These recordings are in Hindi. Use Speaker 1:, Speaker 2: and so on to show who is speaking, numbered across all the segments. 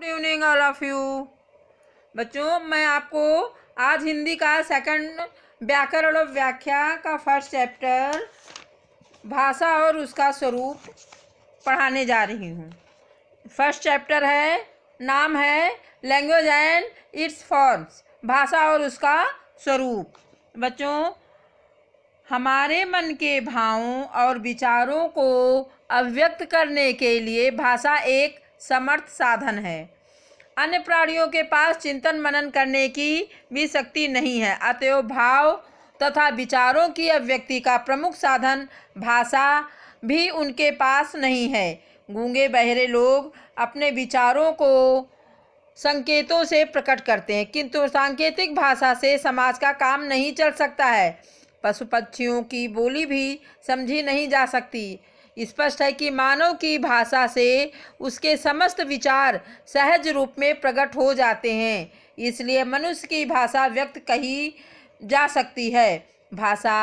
Speaker 1: good evening all of you बच्चों मैं आपको आज हिंदी का सेकंड व्याकरण और व्याख्या का फर्स्ट चैप्टर भाषा और उसका स्वरूप पढ़ाने जा रही हूँ फर्स्ट चैप्टर है नाम है लैंग्वेज एंड इट्स फॉर्म्स भाषा और उसका स्वरूप बच्चों हमारे मन के भावों और विचारों को अभिव्यक्त करने के लिए भाषा एक समर्थ साधन है अन्य प्राणियों के पास चिंतन मनन करने की भी शक्ति नहीं है अतएव भाव तथा विचारों की अभिव्यक्ति का प्रमुख साधन भाषा भी उनके पास नहीं है गूंगे बहरे लोग अपने विचारों को संकेतों से प्रकट करते हैं किंतु सांकेतिक भाषा से समाज का काम नहीं चल सकता है पशु पक्षियों की बोली भी समझी नहीं जा सकती स्पष्ट है कि मानव की भाषा से उसके समस्त विचार सहज रूप में प्रकट हो जाते हैं इसलिए मनुष्य की भाषा व्यक्त कही जा सकती है भाषा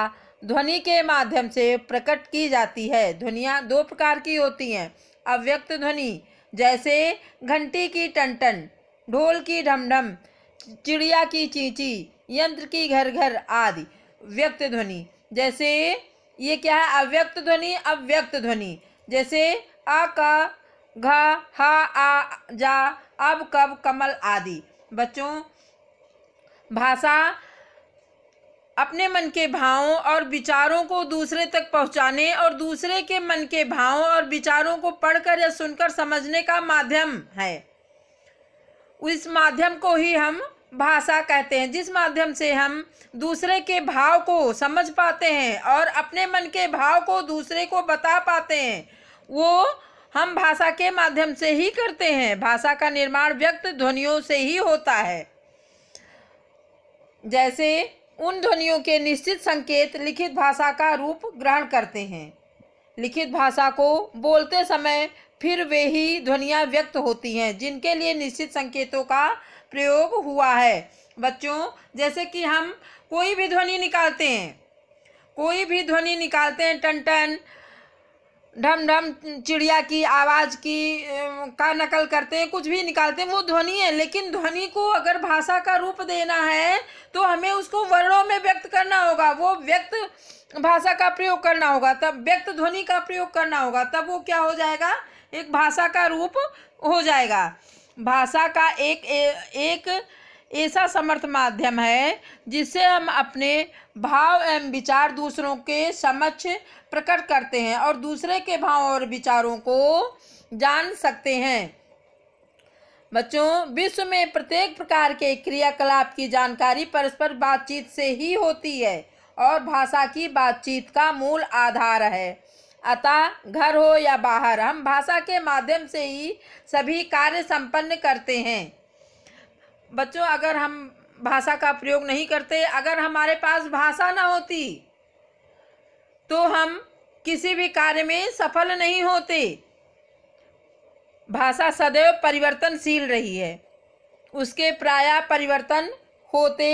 Speaker 1: ध्वनि के माध्यम से प्रकट की जाती है ध्वनियाँ दो प्रकार की होती हैं अव्यक्त ध्वनि जैसे घंटी की टनटन ढोल की ढमढम चिड़िया की चींची यंत्र की घर घर आदि व्यक्त ध्वनि जैसे ये क्या है अव्यक्त ध्वनि अव्यक्त ध्वनि जैसे अ क घ ह आ जा अब कब कमल आदि बच्चों भाषा अपने मन के भावों और विचारों को दूसरे तक पहुंचाने और दूसरे के मन के भावों और विचारों को पढ़कर या सुनकर समझने का माध्यम है उस माध्यम को ही हम भाषा कहते हैं जिस माध्यम से हम दूसरे के भाव को समझ पाते हैं और अपने मन के भाव को दूसरे को बता पाते हैं वो हम भाषा के माध्यम से ही करते हैं भाषा का निर्माण व्यक्त ध्वनियों से ही होता है जैसे उन ध्वनियों के निश्चित संकेत लिखित भाषा का रूप ग्रहण करते हैं लिखित भाषा को बोलते समय फिर वे ही ध्वनियाँ व्यक्त होती हैं जिनके लिए निश्चित संकेतों का प्रयोग हुआ है बच्चों जैसे कि हम कोई भी ध्वनि निकालते हैं कोई भी ध्वनि निकालते हैं टन टन ढम ढम चिड़िया की आवाज़ की का नकल करते हैं कुछ भी निकालते हैं वो ध्वनि है लेकिन ध्वनि को अगर भाषा का रूप देना है तो हमें उसको वर्णों में व्यक्त करना होगा वो व्यक्त भाषा का प्रयोग करना होगा तब व्यक्त ध्वनि का प्रयोग करना होगा तब वो क्या हो जाएगा एक भाषा का रूप हो जाएगा भाषा का एक एक ऐसा समर्थ माध्यम है जिससे हम अपने भाव एवं विचार दूसरों के समक्ष प्रकट करते हैं और दूसरे के भाव और विचारों को जान सकते हैं बच्चों विश्व में प्रत्येक प्रकार के क्रियाकलाप की जानकारी परस्पर बातचीत से ही होती है और भाषा की बातचीत का मूल आधार है अतः घर हो या बाहर हम भाषा के माध्यम से ही सभी कार्य संपन्न करते हैं बच्चों अगर हम भाषा का प्रयोग नहीं करते अगर हमारे पास भाषा ना होती तो हम किसी भी कार्य में सफल नहीं होते भाषा सदैव परिवर्तनशील रही है उसके प्राय परिवर्तन होते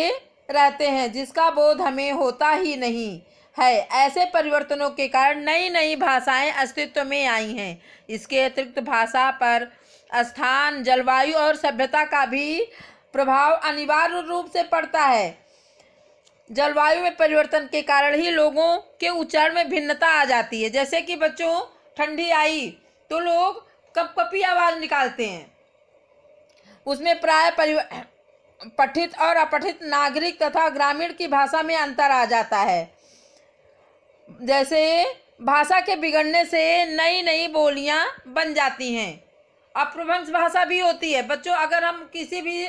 Speaker 1: रहते हैं जिसका बोध हमें होता ही नहीं है ऐसे परिवर्तनों के कारण नई नई भाषाएं अस्तित्व में आई हैं इसके अतिरिक्त भाषा पर स्थान जलवायु और सभ्यता का भी प्रभाव अनिवार्य रूप से पड़ता है जलवायु में परिवर्तन के कारण ही लोगों के उच्चारण में भिन्नता आ जाती है जैसे कि बच्चों ठंडी आई तो लोग कपकपी आवाज़ निकालते हैं उसमें प्राय पठित और अपठित नागरिक तथा ग्रामीण की भाषा में अंतर आ जाता है जैसे भाषा के बिगड़ने से नई नई बोलियाँ बन जाती हैं अप्रभंश भाषा भी होती है बच्चों अगर हम किसी भी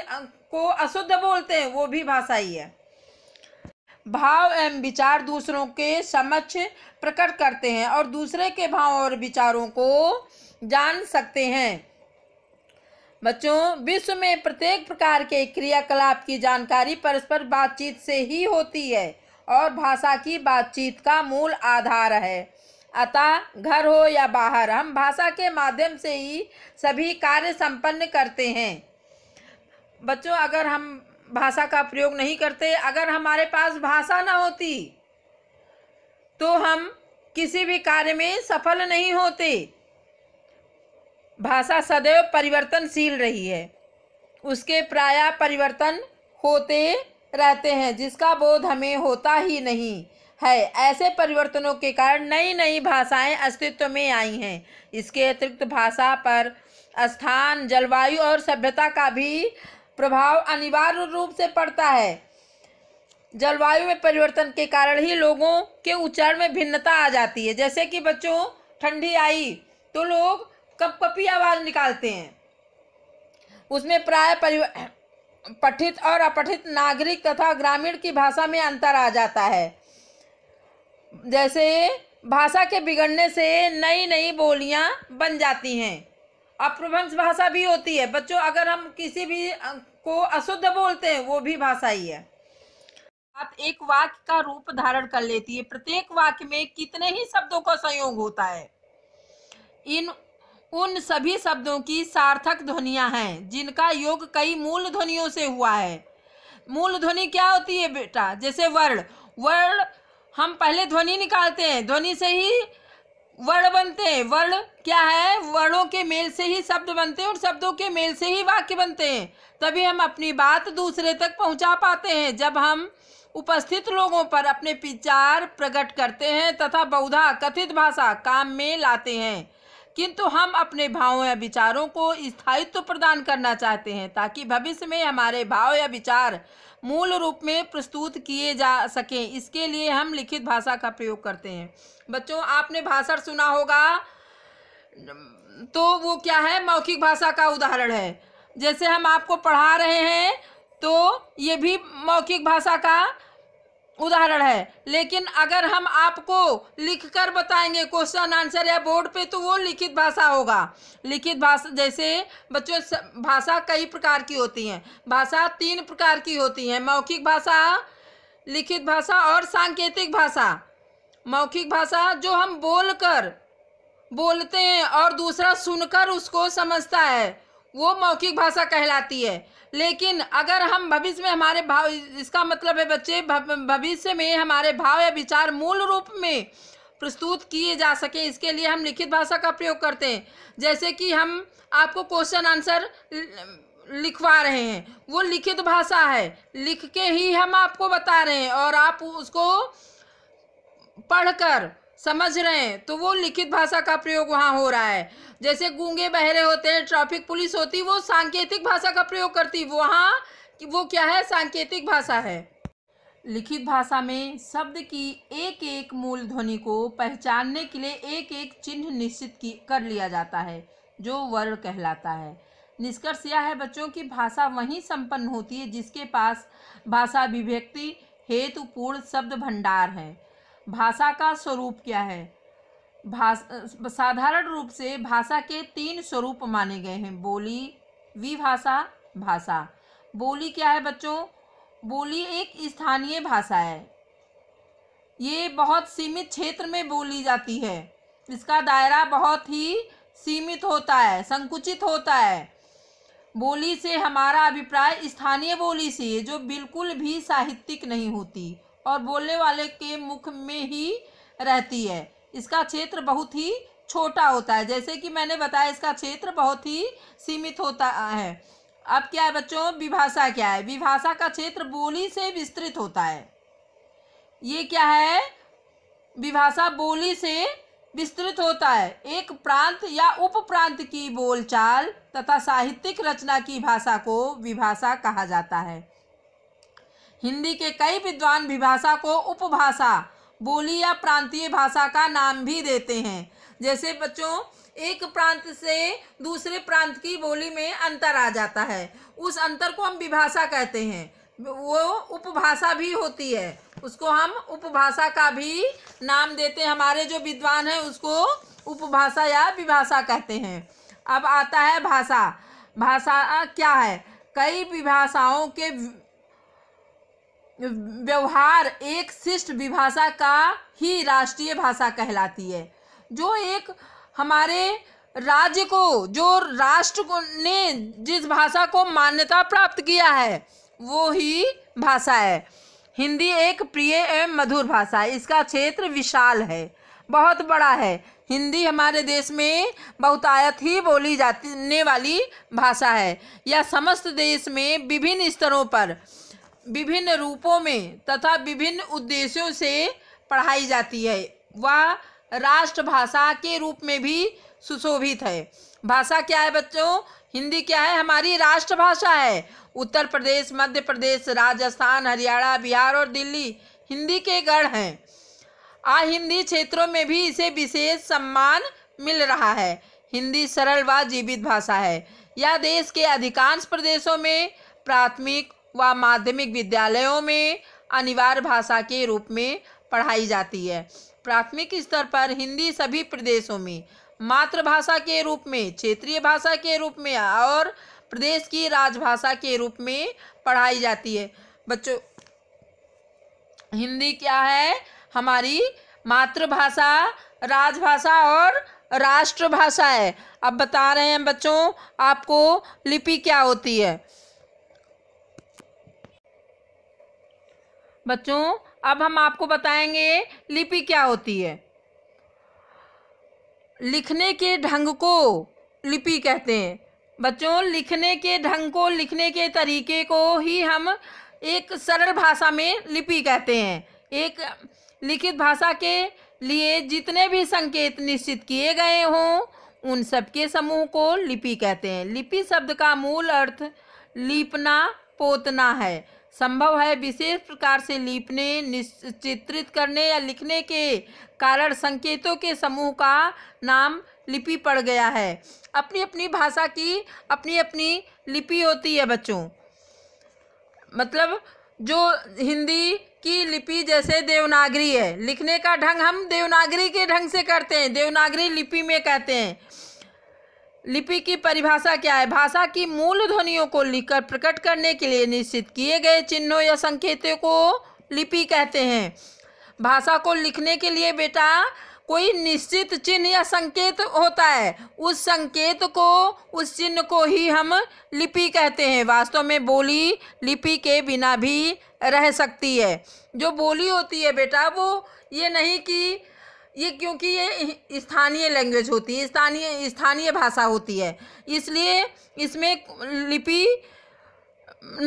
Speaker 1: को अशुद्ध बोलते हैं वो भी भाषा ही है भाव एवं विचार दूसरों के समक्ष प्रकट करते हैं और दूसरे के भाव और विचारों को जान सकते हैं बच्चों विश्व में प्रत्येक प्रकार के क्रियाकलाप की जानकारी परस्पर बातचीत से ही होती है और भाषा की बातचीत का मूल आधार है अतः घर हो या बाहर हम भाषा के माध्यम से ही सभी कार्य संपन्न करते हैं बच्चों अगर हम भाषा का प्रयोग नहीं करते अगर हमारे पास भाषा ना होती तो हम किसी भी कार्य में सफल नहीं होते भाषा सदैव परिवर्तनशील रही है उसके प्राय परिवर्तन होते रहते हैं जिसका बोध हमें होता ही नहीं है ऐसे परिवर्तनों के कारण नई नई भाषाएं अस्तित्व में आई हैं इसके अतिरिक्त भाषा पर स्थान जलवायु और सभ्यता का भी प्रभाव अनिवार्य रूप से पड़ता है जलवायु में परिवर्तन के कारण ही लोगों के उच्चारण में भिन्नता आ जाती है जैसे कि बच्चों ठंडी आई तो लोग कपकपी आवाज़ निकालते हैं उसमें प्राय परिवर्तन पठित और अपठित नागरिक तथा ग्रामीण की भाषा में अंतर आ जाता है जैसे भाषा के बिगड़ने से नई नई बोलियां बन जाती हैं अपभ्रंश भाषा भी होती है बच्चों अगर हम किसी भी को अशुद्ध बोलते हैं वो भी भाषा ही है आप एक वाक्य का रूप धारण कर लेती है प्रत्येक वाक्य में कितने ही शब्दों का संयोग होता है इन उन सभी शब्दों की सार्थक ध्वनिया हैं जिनका योग कई मूल ध्वनियों से हुआ है मूल ध्वनि क्या होती है बेटा जैसे वर्ण वर्ण हम पहले ध्वनि निकालते हैं ध्वनि से ही वर्ण बनते हैं वर्ण क्या है वर्णों के मेल से ही शब्द बनते हैं और शब्दों के मेल से ही वाक्य बनते हैं तभी हम अपनी बात दूसरे तक पहुंचा पाते हैं जब हम उपस्थित लोगों पर अपने विचार प्रकट करते हैं तथा बौधा कथित भाषा काम में लाते हैं किंतु हम अपने भावों या विचारों को स्थायित्व प्रदान करना चाहते हैं ताकि भविष्य में हमारे भाव या विचार मूल रूप में प्रस्तुत किए जा सकें इसके लिए हम लिखित भाषा का प्रयोग करते हैं बच्चों आपने भाषण सुना होगा तो वो क्या है मौखिक भाषा का उदाहरण है जैसे हम आपको पढ़ा रहे हैं तो ये भी मौखिक भाषा का उदाहरण है लेकिन अगर हम आपको लिखकर बताएंगे क्वेश्चन आंसर या बोर्ड पे तो वो लिखित भाषा होगा लिखित भाषा जैसे बच्चों भाषा कई प्रकार की होती हैं भाषा तीन प्रकार की होती हैं मौखिक भाषा लिखित भाषा और सांकेतिक भाषा मौखिक भाषा जो हम बोलकर बोलते हैं और दूसरा सुनकर उसको समझता है वो मौखिक भाषा कहलाती है लेकिन अगर हम भविष्य में हमारे भाव इसका मतलब है बच्चे भविष्य में हमारे भाव या विचार मूल रूप में प्रस्तुत किए जा सके इसके लिए हम लिखित भाषा का प्रयोग करते हैं जैसे कि हम आपको क्वेश्चन आंसर लिखवा रहे हैं वो लिखित भाषा है लिख के ही हम आपको बता रहे हैं और आप उसको पढ़कर समझ रहे हैं तो वो लिखित भाषा का प्रयोग वहाँ हो रहा है जैसे गूंगे बहरे होते हैं ट्रैफिक पुलिस होती वो सांकेतिक भाषा का प्रयोग करती वहाँ वो क्या है सांकेतिक भाषा है लिखित भाषा में शब्द की एक एक मूल ध्वनि को पहचानने के लिए एक एक चिन्ह निश्चित की कर लिया जाता है जो वर्ण कहलाता है निष्कर्ष यह है बच्चों की भाषा वहीं संपन्न होती है जिसके पास भाषा अभिव्यक्ति हेतुपूर्ण शब्द भंडार है भाषा का स्वरूप क्या है भाषा साधारण रूप से भाषा के तीन स्वरूप माने गए हैं बोली विभाषा भाषा बोली क्या है बच्चों बोली एक स्थानीय भाषा है ये बहुत सीमित क्षेत्र में बोली जाती है इसका दायरा बहुत ही सीमित होता है संकुचित होता है बोली से हमारा अभिप्राय स्थानीय बोली से जो बिल्कुल भी साहित्यिक नहीं होती और बोलने वाले के मुख में ही रहती है इसका क्षेत्र बहुत ही छोटा होता है जैसे कि मैंने बताया इसका क्षेत्र बहुत ही सीमित होता है अब क्या है बच्चों विभाषा क्या है विभाषा का क्षेत्र बोली से विस्तृत होता है ये क्या है विभाषा बोली से विस्तृत होता है एक प्रांत या उप प्रांत की बोलचाल तथा साहित्यिक रचना की भाषा को विभाषा कहा जाता है हिंदी के कई विद्वान विभाषा को उपभाषा बोली या प्रांतीय भाषा का नाम भी देते हैं जैसे बच्चों एक प्रांत से दूसरे प्रांत की बोली में अंतर आ जाता है उस अंतर को हम विभाषा कहते हैं वो उपभाषा भी होती है उसको हम उपभाषा का भी नाम देते हैं हमारे जो विद्वान हैं उसको उपभाषा या विभाषा कहते हैं अब आता है भाषा भाषा क्या है कई विभाषाओं के व्यवहार एक शिष्ट विभाषा का ही राष्ट्रीय भाषा कहलाती है जो एक हमारे राज्य को जो राष्ट्र को ने जिस भाषा को मान्यता प्राप्त किया है वो ही भाषा है हिंदी एक प्रिय एवं मधुर भाषा है इसका क्षेत्र विशाल है बहुत बड़ा है हिंदी हमारे देश में बहुतायत ही बोली जाती ने वाली भाषा है यह समस्त देश में विभिन्न स्तरों पर विभिन्न रूपों में तथा विभिन्न उद्देश्यों से पढ़ाई जाती है वह राष्ट्रभाषा के रूप में भी सुशोभित है भाषा क्या है बच्चों हिंदी क्या है हमारी राष्ट्रभाषा है उत्तर प्रदेश मध्य प्रदेश राजस्थान हरियाणा बिहार और दिल्ली हिंदी के गढ़ हैं आ हिंदी क्षेत्रों में भी इसे विशेष सम्मान मिल रहा है हिंदी सरल व जीवित भाषा है यह देश के अधिकांश प्रदेशों में प्राथमिक व माध्यमिक विद्यालयों में अनिवार्य भाषा के रूप में पढ़ाई जाती है प्राथमिक स्तर पर हिंदी सभी प्रदेशों में मातृभाषा के रूप में क्षेत्रीय भाषा के रूप में और प्रदेश की राजभाषा के रूप में पढ़ाई जाती है बच्चों हिंदी क्या है हमारी मातृभाषा राजभाषा और राष्ट्रभाषा है अब बता रहे हैं बच्चों आपको लिपि क्या होती है बच्चों अब हम आपको बताएंगे लिपि क्या होती है लिखने के ढंग को लिपि कहते हैं बच्चों लिखने के ढंग को लिखने के तरीके को ही हम एक सरल भाषा में लिपि कहते हैं एक लिखित भाषा के लिए जितने भी संकेत निश्चित किए गए हों उन सबके समूह को लिपि कहते हैं लिपि शब्द का मूल अर्थ लिपना पोतना है संभव है विशेष प्रकार से लिपने चित्रित करने या लिखने के कारण संकेतों के समूह का नाम लिपि पड़ गया है अपनी अपनी भाषा की अपनी अपनी लिपि होती है बच्चों मतलब जो हिंदी की लिपि जैसे देवनागरी है लिखने का ढंग हम देवनागरी के ढंग से करते हैं देवनागरी लिपि में कहते हैं लिपि की परिभाषा क्या है भाषा की मूल ध्वनियों को लिखकर प्रकट करने के लिए निश्चित किए गए चिन्हों या संकेतों को लिपि कहते हैं भाषा को लिखने के लिए बेटा कोई निश्चित चिन्ह या संकेत होता है उस संकेत को उस चिन्ह को ही हम लिपि कहते हैं वास्तव में बोली लिपि के बिना भी रह सकती है जो बोली होती है बेटा वो ये नहीं कि ये क्योंकि ये स्थानीय लैंग्वेज होती है स्थानीय स्थानीय भाषा होती है इसलिए इसमें लिपि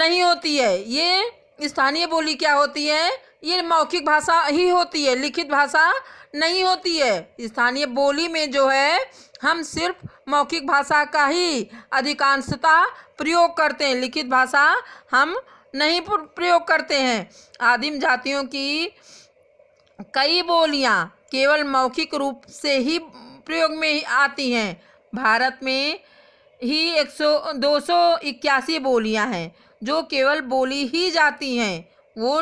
Speaker 1: नहीं होती है ये स्थानीय बोली क्या होती है ये मौखिक भाषा ही होती है लिखित भाषा नहीं होती है स्थानीय बोली में जो है हम सिर्फ मौखिक भाषा का ही अधिकांशता प्रयोग करते हैं लिखित भाषा हम नहीं प्रयोग करते हैं आदिम जातियों की कई बोलियाँ केवल मौखिक रूप से ही प्रयोग में ही आती हैं भारत में ही एक सौ दो सौ इक्यासी बोलियाँ हैं जो केवल बोली ही जाती हैं वो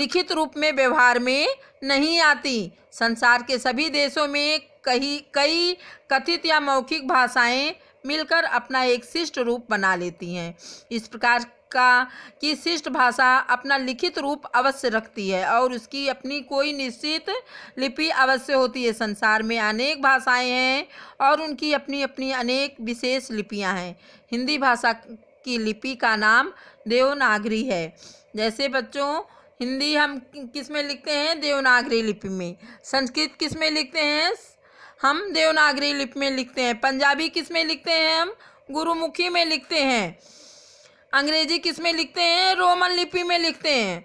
Speaker 1: लिखित रूप में व्यवहार में नहीं आती संसार के सभी देशों में कई कई कथित या मौखिक भाषाएं मिलकर अपना एक शिष्ट रूप बना लेती हैं इस प्रकार का की शिष्ट भाषा अपना लिखित रूप अवश्य रखती है और उसकी अपनी कोई निश्चित लिपि अवश्य होती है संसार में अनेक भाषाएं हैं और उनकी अपनी अपनी अनेक विशेष लिपियां हैं हिंदी भाषा की लिपि का नाम देवनागरी है जैसे बच्चों हिंदी हम किस में लिखते हैं देवनागरी लिपि में संस्कृत किस में लिखते हैं हम देवनागरी लिपि में लिखते हैं पंजाबी किस में लिखते हैं हम गुरुमुखी में लिखते हैं अंग्रेजी किस में लिखते हैं रोमन लिपि में लिखते हैं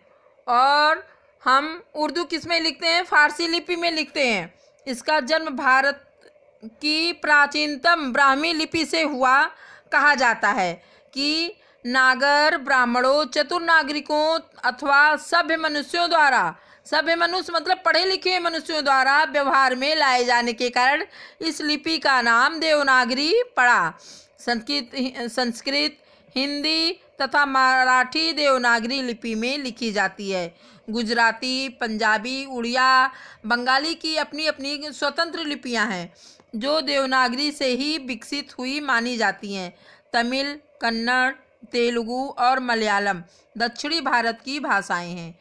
Speaker 1: और हम उर्दू किस में लिखते हैं फारसी लिपि में लिखते हैं इसका जन्म भारत की प्राचीनतम ब्राह्मी लिपि से हुआ कहा जाता है कि नागर ब्राह्मणों चतुर नागरिकों अथवा सभ्य मनुष्यों द्वारा सभ्य मनुष्य मतलब पढ़े लिखे मनुष्यों द्वारा व्यवहार में लाए जाने के कारण इस लिपि का नाम देवनागरी पड़ा संस्कृत संस्कृत हिंदी तथा मराठी देवनागरी लिपि में लिखी जाती है गुजराती पंजाबी उड़िया बंगाली की अपनी अपनी स्वतंत्र लिपियां हैं जो देवनागरी से ही विकसित हुई मानी जाती हैं तमिल कन्नड़ तेलुगु और मलयालम दक्षिणी भारत की भाषाएं हैं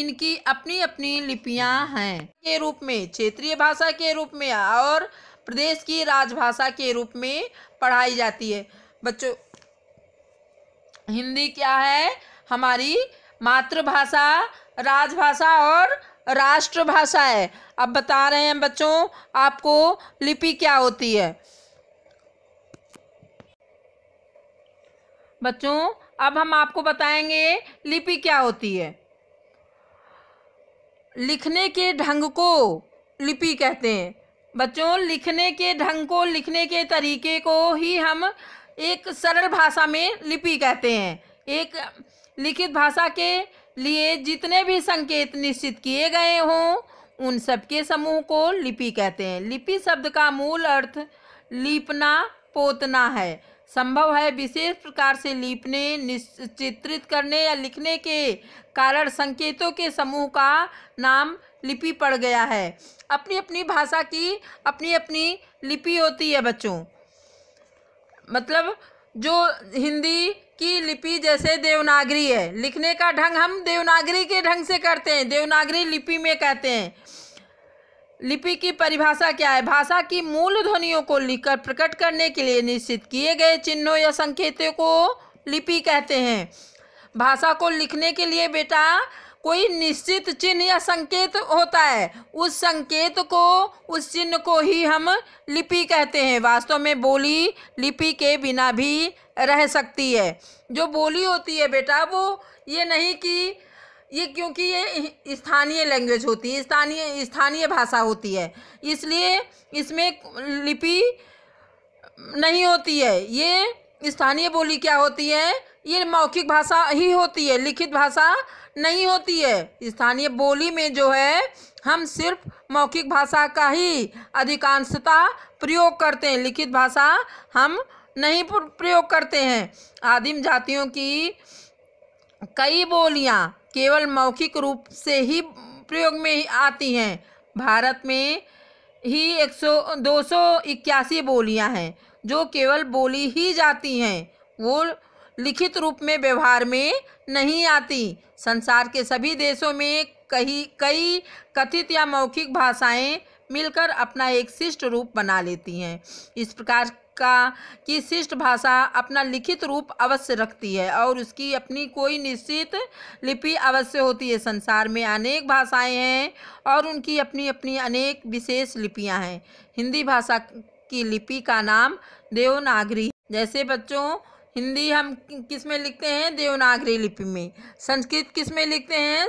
Speaker 1: इनकी अपनी अपनी लिपियां हैं के रूप में क्षेत्रीय भाषा के रूप में और प्रदेश की राजभाषा के रूप में पढ़ाई जाती है बच्चों हिंदी क्या है हमारी मातृभाषा राजभाषा और राष्ट्रभाषा है अब बता रहे हैं बच्चों आपको लिपि क्या होती है बच्चों अब हम आपको बताएंगे लिपि क्या होती है लिखने के ढंग को लिपि कहते हैं बच्चों लिखने के ढंग को लिखने के तरीके को ही हम एक सरल भाषा में लिपि कहते हैं एक लिखित भाषा के लिए जितने भी संकेत निश्चित किए गए हों उन सबके समूह को लिपि कहते हैं लिपि शब्द का मूल अर्थ लिपना पोतना है संभव है विशेष प्रकार से लिपने चित्रित करने या लिखने के कारण संकेतों के समूह का नाम लिपि पड़ गया है अपनी अपनी भाषा की अपनी अपनी लिपि होती है बच्चों मतलब जो हिंदी की लिपि जैसे देवनागरी है लिखने का ढंग हम देवनागरी के ढंग से करते हैं देवनागरी लिपि में कहते हैं लिपि की परिभाषा क्या है भाषा की मूल ध्वनियों को लिखकर प्रकट करने के लिए निश्चित किए गए चिन्हों या संकेतों को लिपि कहते हैं भाषा को लिखने के लिए बेटा कोई निश्चित चिन्ह या संकेत होता है उस संकेत को उस चिन्ह को ही हम लिपि कहते हैं वास्तव में बोली लिपि के बिना भी रह सकती है जो बोली होती है बेटा वो ये नहीं कि ये क्योंकि ये स्थानीय लैंग्वेज होती है स्थानीय स्थानीय भाषा होती है इसलिए इसमें लिपि नहीं होती है ये स्थानीय बोली क्या होती है ये मौखिक भाषा ही होती है लिखित भाषा नहीं होती है स्थानीय बोली में जो है हम सिर्फ मौखिक भाषा का ही अधिकांशता प्रयोग करते हैं लिखित भाषा हम नहीं प्रयोग करते हैं आदिम जातियों की कई बोलियां केवल मौखिक रूप से ही प्रयोग में ही आती हैं भारत में ही एक सौ दो सौ इक्यासी बोलियाँ हैं जो केवल बोली ही जाती हैं वो लिखित रूप में व्यवहार में नहीं आती संसार के सभी देशों में कही कई कथित या मौखिक भाषाएं मिलकर अपना एक शिष्ट रूप बना लेती हैं इस प्रकार का की शिष्ट भाषा अपना लिखित रूप अवश्य रखती है और उसकी अपनी कोई निश्चित लिपि अवश्य होती है संसार में अनेक भाषाएं हैं और उनकी अपनी अपनी अनेक विशेष लिपियां हैं हिंदी भाषा की लिपि का नाम देवनागरी जैसे बच्चों हिंदी हम किस में लिखते हैं देवनागरी लिपि में संस्कृत किस में लिखते हैं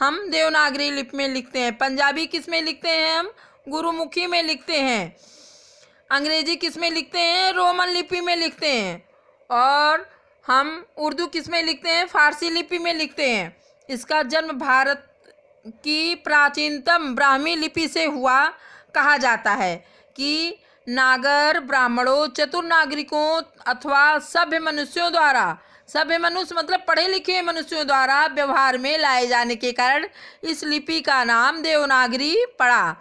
Speaker 1: हम देवनागरी लिपि में लिखते हैं पंजाबी किस में लिखते हैं हम गुरुमुखी में लिखते हैं अंग्रेजी किस में लिखते हैं रोमन लिपि में लिखते हैं और हम उर्दू किस में लिखते हैं फारसी लिपि में लिखते हैं इसका जन्म भारत की प्राचीनतम ब्राह्मी लिपि से हुआ कहा जाता है कि नागर ब्राह्मणों चतुर नागरिकों अथवा सभ्य मनुष्यों द्वारा सभ्य मनुष्य मतलब पढ़े लिखे मनुष्यों द्वारा व्यवहार में लाए जाने के कारण इस लिपि का नाम देवनागरी पड़ा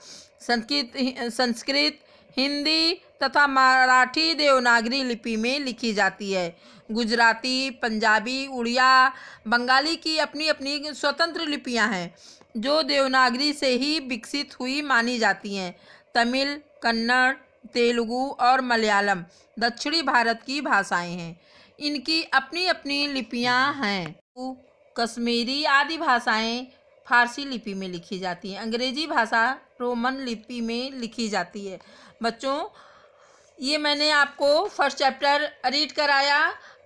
Speaker 1: संस्कृत संस्कृत हिंदी तथा मराठी देवनागरी लिपि में लिखी जाती है गुजराती पंजाबी उड़िया बंगाली की अपनी अपनी स्वतंत्र लिपियां हैं जो देवनागरी से ही विकसित हुई मानी जाती हैं तमिल कन्नड़ तेलुगु और मलयालम दक्षिणी भारत की भाषाएं हैं इनकी अपनी अपनी लिपियां हैं कश्मीरी आदि भाषाएं फारसी लिपि में लिखी जाती हैं अंग्रेजी भाषा रोमन लिपि में लिखी जाती है बच्चों ये मैंने आपको फर्स्ट चैप्टर रीड कराया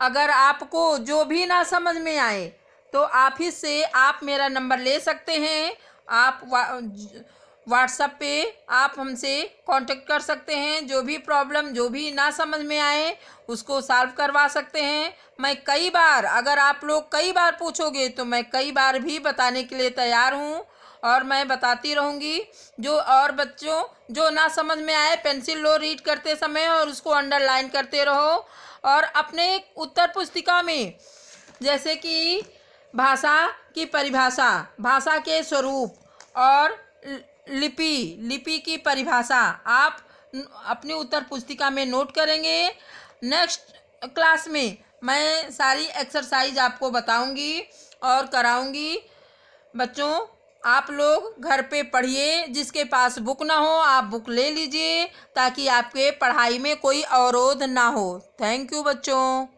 Speaker 1: अगर आपको जो भी ना समझ में आए तो आप ही से आप मेरा नंबर ले सकते हैं आप व्हाट्सअप पे आप हमसे कांटेक्ट कर सकते हैं जो भी प्रॉब्लम जो भी ना समझ में आए उसको सॉल्व करवा सकते हैं मैं कई बार अगर आप लोग कई बार पूछोगे तो मैं कई बार भी बताने के लिए तैयार हूँ और मैं बताती रहूँगी जो और बच्चों जो ना समझ में आए पेंसिल लो रीड करते समय और उसको अंडरलाइन करते रहो और अपने उत्तर पुस्तिका में जैसे कि भाषा की परिभाषा भाषा के स्वरूप और लिपि लिपि की परिभाषा आप अपनी उत्तर पुस्तिका में नोट करेंगे नेक्स्ट क्लास में मैं सारी एक्सरसाइज आपको बताऊंगी और कराऊंगी बच्चों आप लोग घर पे पढ़िए जिसके पास बुक ना हो आप बुक ले लीजिए ताकि आपके पढ़ाई में कोई अवरोध ना हो थैंक यू बच्चों